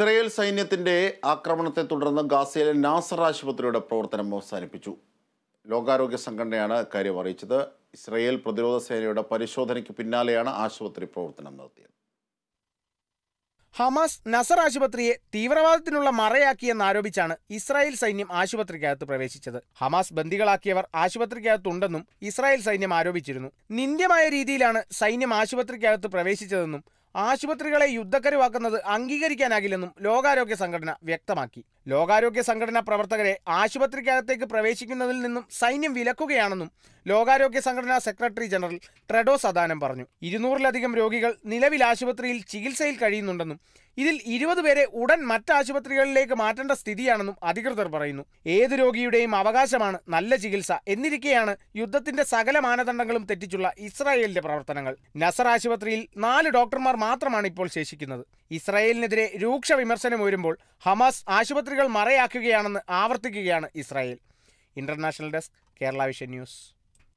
Israel സൈന്യത്തിൻ്റെ ആക്രമണത്തെ തുടർന്ന് ഗാസയിലെ നാസർ ആശുപത്രിയുടെ പ്രവർത്തനം അവസാനിപ്പിച്ചു ലോകാരോഗ്യ സംഘടനയാണ് കാര്യം അറിയിച്ചത് ഇസ്രയേൽ പ്രതിരോധ സേനയുടെ പരിശോധനയ്ക്ക് പിന്നാലെയാണ് ആശുപത്രി പ്രവർത്തനം നിർത്തിയത് ഹമാസ് നസർ ആശുപത്രിയെ തീവ്രവാദത്തിനുള്ള മറയാക്കിയെന്നാരോപിച്ചാണ് ഇസ്രായേൽ സൈന്യം ആശുപത്രിക്കകത്ത് പ്രവേശിച്ചത് ഹമാസ് ബന്ദികളാക്കിയവർ ആശുപത്രിക്കകത്തുണ്ടെന്നും ഇസ്രായേൽ സൈന്യം ആരോപിച്ചിരുന്നു നിന്ദ്യമായ രീതിയിലാണ് സൈന്യം ആശുപത്രിക്കകത്ത് പ്രവേശിച്ചതെന്നും ആശുപത്രികളെ യുദ്ധക്കരുവാക്കുന്നത് അംഗീകരിക്കാനാകില്ലെന്നും ലോകാരോഗ്യ സംഘടന വ്യക്തമാക്കി ലോകാരോഗ്യ സംഘടനാ പ്രവർത്തകരെ ആശുപത്രിക്കകത്തേക്ക് പ്രവേശിക്കുന്നതിൽ നിന്നും സൈന്യം വിലക്കുകയാണെന്നും ലോകാരോഗ്യ സംഘടനാ സെക്രട്ടറി ജനറൽ ട്രെഡോ സദാനം പറഞ്ഞു ഇരുന്നൂറിലധികം രോഗികൾ നിലവിൽ ആശുപത്രിയിൽ ചികിത്സയിൽ കഴിയുന്നുണ്ടെന്നും ഇതിൽ ഇരുപത് പേരെ ഉടൻ മറ്റ് ആശുപത്രികളിലേക്ക് മാറ്റേണ്ട സ്ഥിതിയാണെന്നും അധികൃതർ പറയുന്നു ഏത് രോഗിയുടെയും അവകാശമാണ് നല്ല ചികിത്സ എന്നിരിക്കെയാണ് യുദ്ധത്തിന്റെ സകല മാനദണ്ഡങ്ങളും തെറ്റിച്ചുള്ള ഇസ്രായേലിന്റെ പ്രവർത്തനങ്ങൾ നസർ ആശുപത്രിയിൽ നാല് ഡോക്ടർമാർ മാത്രമാണ് ഇപ്പോൾ ശേഷിക്കുന്നത് ഇസ്രായേലിനെതിരെ രൂക്ഷ വിമർശനം ഉയരുമ്പോൾ ഹമാസ് ആശുപത്രികൾ മറയാക്കുകയാണെന്ന് ആവർത്തിക്കുകയാണ് Israel international desk Kerala vision news